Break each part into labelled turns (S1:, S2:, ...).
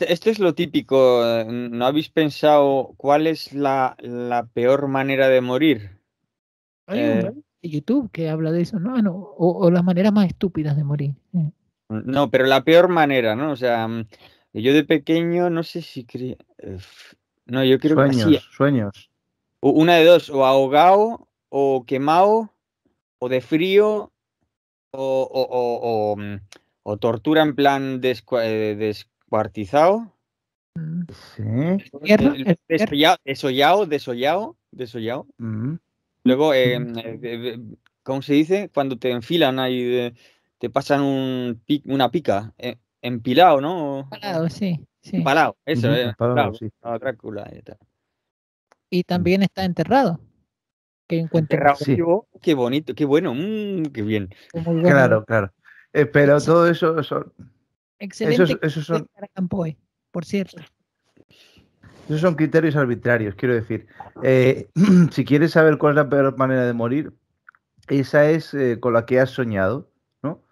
S1: esto este es lo típico. Mm, ¿No habéis pensado cuál es la, la peor manera de morir? Hay eh,
S2: YouTube que habla de eso, ¿no? Ah, o, las maneras más estúpidas de
S3: morir. Eh.
S1: Mm, no, pero la peor manera, ¿no? O sea, mm, yo de pequeño no sé si No, yo creo sueños, que. sueños. Una de dos, o ahogado, o quemado, o de frío, o, o, o, tortura en plan de partizado
S2: mm. Sí.
S1: Desollado, desollado, desollado. desollado.
S2: Mm. Luego, mm. Em,
S1: eh, ¿cómo se dice? Cuando te enfilan ahí, te pasan un, una pica. Eh, empilado, ¿no? Palado, sí. sí. Eh, empalado, eso, sí.
S2: y, también está enterrado. Que Enterrado
S1: qué bonito, qué bueno, qué bien. Claro, claro. pero todo eso, son...
S2: Excelente. Esos, son... por cierto.
S3: Esos son criterios arbitrarios, quiero decir. Eh, si quieres saber cuál es la peor manera de morir, esa es eh, con la que has soñado, ¿no?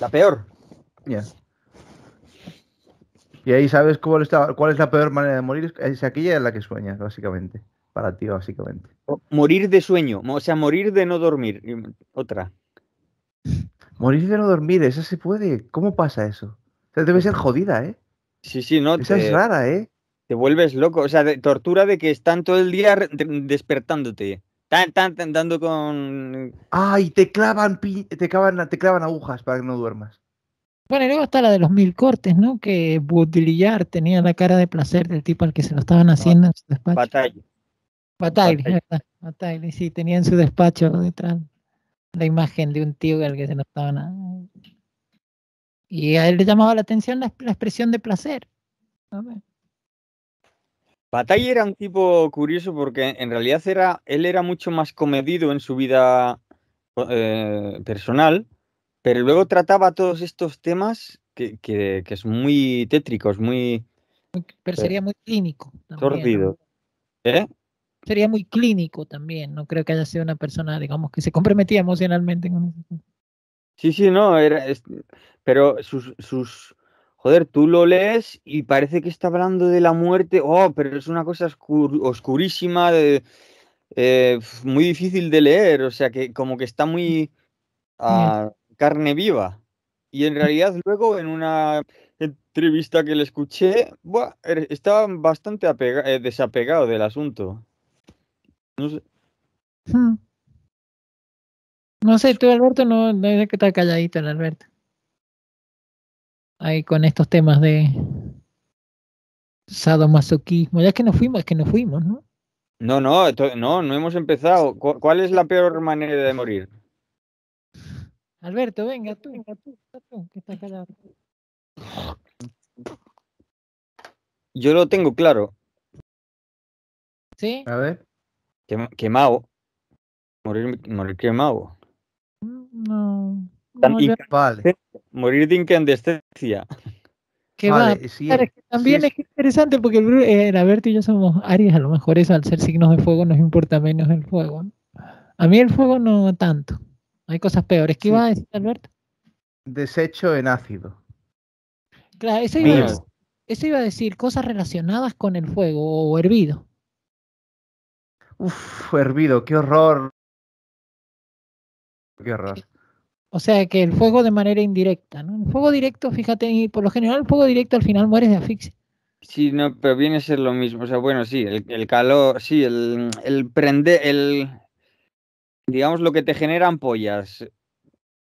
S3: La peor. Ya. Y ahí sabes cuál, cuál es la peor manera de morir, es aquella en la que sueñas, básicamente. Para ti,
S1: básicamente. Morir de sueño, o sea, morir de no dormir. Otra.
S3: Morir de no dormir, eso se puede. ¿Cómo pasa eso? debe ser jodida, ¿eh?
S1: Sí, sí, no. Esa es rara, ¿eh? Te vuelves loco. O sea, de, tortura de que están todo el día despertándote. Tan, tan, dando con. ¡Ay! Te clavan, te,
S3: clavan, te clavan agujas para que no duermas. Bueno, y luego está la de los mil cortes, ¿no? Que
S2: Baudrillard tenía la cara de placer del tipo al que se lo estaban ah, haciendo en su despacho. Batalla. Batalla, Batalla. sí, tenía en su despacho detrás la imagen de un tío al que se notaba nada. Y a él le llamaba la atención la, expresión de placer.
S1: Batalla era un tipo curioso porque en realidad era, él era mucho más comedido en su vida eh, personal, pero luego trataba todos estos temas que, que, son muy tétricos, muy...
S2: Pero eh, sería muy clínico. ¿Eh? sería muy clínico también. No creo que haya sido una persona, digamos, que se comprometía emocionalmente con eso.
S1: Sí, sí, no, era, pero sus, sus, joder, tú lo lees y parece que está hablando de la muerte, oh, pero es una cosa oscurísima, eh, muy difícil de leer, o sea, que como que está muy carne viva. Y en realidad luego en una entrevista que le escuché, buah, er, estaba bastante eh, desapegado del asunto. No sé.
S2: Hmm. No sé, tú Alberto no, no es que está calladito el Alberto. Ahí con estos temas de sadomasoquismo. Ya es que nos fuimos, es que nos fuimos, ¿no?
S1: No, no, no, no hemos empezado. ¿Cuál es la peor manera de morir?
S2: Alberto, venga tú, venga tú, tú que estás callado.
S1: Yo lo tengo claro. ¿Sí? A ver quemado. Morir, quemado.
S2: No.
S1: Morir de incandescencia. Que va.
S2: también es... interesante porque eh, Alberto y yo somos Aries, a lo mejor eso al ser signos de fuego nos importa menos el fuego. A mí el fuego no tanto. Hay cosas peores. ¿Qué iba a decir Alberto?
S3: Desecho en ácido. Claro, eso iba,
S2: a decir cosas relacionadas con el fuego o hervido. Uf,
S3: hervido, qué horror. Qué horror.
S2: O sea que el fuego de manera indirecta, ¿no? El fuego directo, fíjate, y por lo general el fuego directo al final mueres de
S1: asfixia. Sí, no, pero viene a ser lo mismo. O sea, bueno, sí, el, calor, sí, el, el prender, el. Digamos lo que te genera ampollas.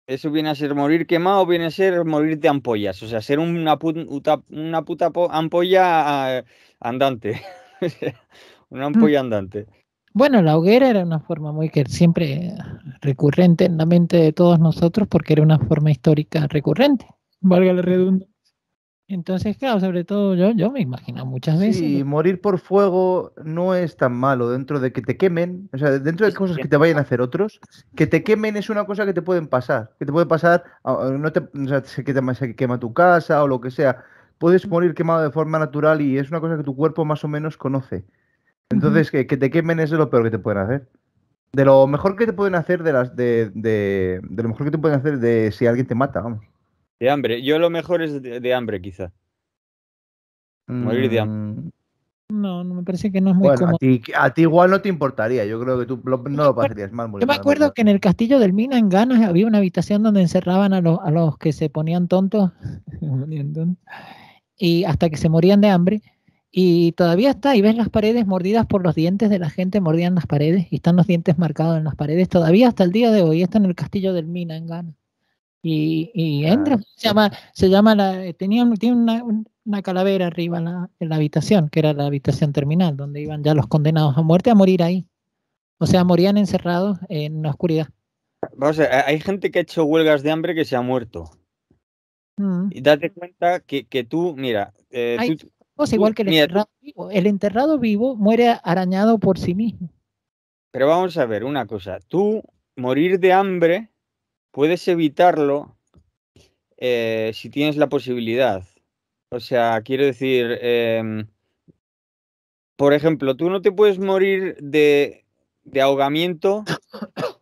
S1: Eso viene a ser morir quemado, viene a ser morir de ampollas. O sea, ser una, una puta ah, mm. ampolla andante. una ampolla andante.
S2: Bueno, la hoguera era una forma muy que siempre recurrente en la mente de todos nosotros porque era una forma histórica recurrente, valga la redundancia. Entonces, claro, sobre
S3: todo yo, yo me imagino muchas veces. Sí, morir por fuego no es tan malo dentro de que te quemen, o sea, dentro de cosas que te vayan a hacer otros, que te quemen es una cosa que te pueden pasar, que te puede pasar, ah, ah, no te, o sea, quema tu casa o lo que sea. Puedes mm. morir quemado de forma natural y es una cosa que tu cuerpo más o menos conoce. Entonces, que, que te quemen es lo peor que te pueden hacer. De lo mejor que te pueden hacer de las de, lo mejor que te pueden hacer de si alguien te mata, vamos.
S1: De hambre. Yo lo mejor es de, hambre, quizá.
S3: Morir de mm. No, no me parece que no es muy bueno, A ti, igual no te importaría, yo creo que tú no lo pasarías mal. Yo me acuerdo
S2: que en el castillo del Mina en Ganas había una habitación donde encerraban a los, a los que se ponían tontos y hasta que se morían de hambre y todavía está, y ves las paredes mordidas por los dientes de la gente, mordían las paredes, y están los dientes marcados en las paredes, todavía hasta el día de hoy, está en el castillo del Mina en Ghana. Y, entra, se llama, se llama la, eh, tenía, tiene una, calavera arriba en la, habitación, que era la habitación terminal, donde iban ya los condenados a muerte a morir ahí. O sea, morían encerrados en la oscuridad.
S1: Vamos a ver, hay gente que ha hecho huelgas de hambre que se ha muerto. Mm. Y date cuenta que, tú, mira, eh,
S2: igual que el enterrado vivo. El enterrado vivo muere arañado por sí mismo.
S1: Pero vamos a ver una cosa. Tú morir de hambre puedes evitarlo eh, si tienes la posibilidad. O sea, quiero decir, em, por ejemplo, tú no te puedes morir de, ahogamiento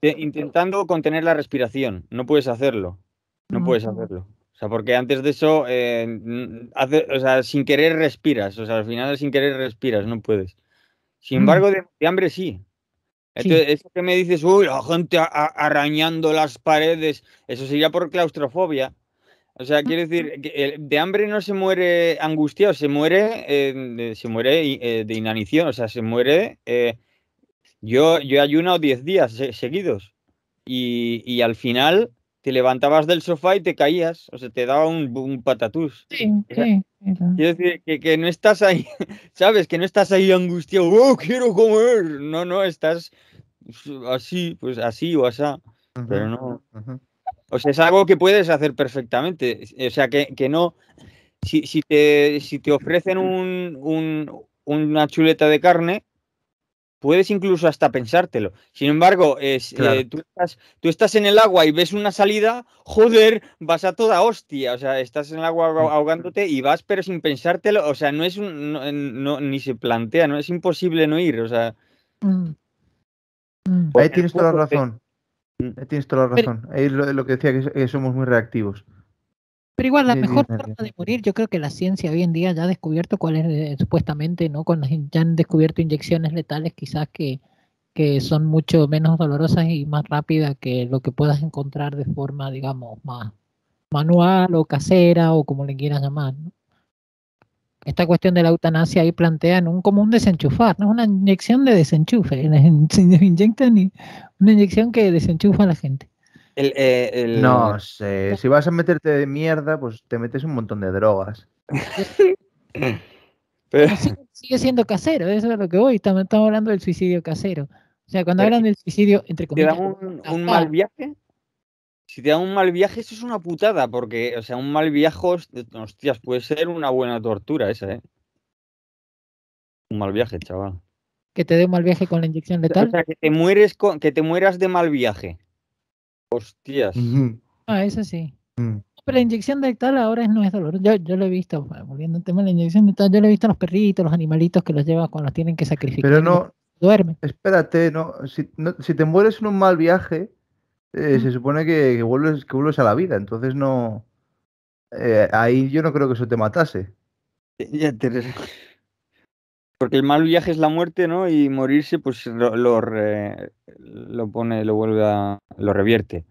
S1: intentando contener la respiración. No puedes hacerlo. No puedes hacerlo. O sea, porque antes de eso, eh, sin querer respiras, o sea, al final sin querer respiras, no puedes. Sin mm. embargo, de, hambre sí. eso que me dices, uy, la gente arañando las paredes, eso sería por claustrofobia. O sea, quiero decir, que eh, de hambre no se muere angustiado, se muere, eh, se muere de inanición, o sea, se muere. yo, yo ayuno 10 días seguidos y, y al final te levantabas del sofá y te caías, o sea, te daba un, patatús.
S2: Sí, sí.
S1: Quiero decir, que, no estás ahí, ¿sabes? Que no estás ahí angustiado, oh, quiero comer. No, no, estás así, pues así o así. pero no. O sea, es algo que puedes hacer perfectamente. O sea, que, no. Si, si, te, ofrecen una chuleta de carne, Puedes incluso hasta pensártelo. Sin embargo, eh, tú, estás, en el agua y ves una salida, joder, vas a toda hostia. O sea, estás en el agua ahogándote y vas, pero sin pensártelo. O sea, no es un. No, eh, ni se plantea, no es imposible no ir. O sea.
S2: Mm. Mm.
S3: Pues, eh, mm. Ahí tienes toda la razón. Ahí tienes toda la razón. es lo, que decía, que somos muy reactivos. Pero igual, la mejor forma de
S2: morir, yo creo que la ciencia hoy en día ya ha descubierto cuál es, eh, supuestamente, ¿no? Con, ya han descubierto inyecciones letales quizás que, son mucho menos dolorosas y más rápidas que lo que puedas encontrar de forma, digamos, más manual o casera o como le quieras llamar, Esta cuestión de la eutanasia ahí plantean como un desenchufar, no es una inyección de desenchufe, inyectan y una inyección que desenchufa a la gente.
S1: Eh, no
S3: sé, si vas a meterte de mierda, pues te metes un montón de drogas.
S2: Sigue siendo casero, eso es lo que voy. Estamos, estamos hablando del suicidio casero. O sea, cuando hablan del suicidio, entre comillas. ¿Te da un, mal
S1: viaje? Si te da un mal viaje, eso es una putada, porque, o sea, un mal viaje, hostias, puede ser una buena tortura esa, ¿eh? Un mal viaje, chaval.
S2: ¿Que te dé un mal viaje con la inyección
S1: letal? O sea, te, mueres con, que te mueras de mal viaje. Hostias.
S2: Ah, eso sí. Mm. Pero la inyección de tal ahora no es dolor. Yo, lo he visto, pues, volviendo al tema de la inyección de tal yo lo he visto a los perritos, los animalitos que los llevan cuando los tienen que sacrificar. Pero no. Duerme.
S3: Espérate, no. Si, te mueres en un mal viaje, eh, se supone que, vuelves, que vuelves a la vida. Entonces no. Eh, ahí yo no creo que eso te matase.
S1: Ya porque el mal viaje es la muerte, ¿no? Y morirse, pues lo, lo, lo pone, lo vuelve a. lo revierte.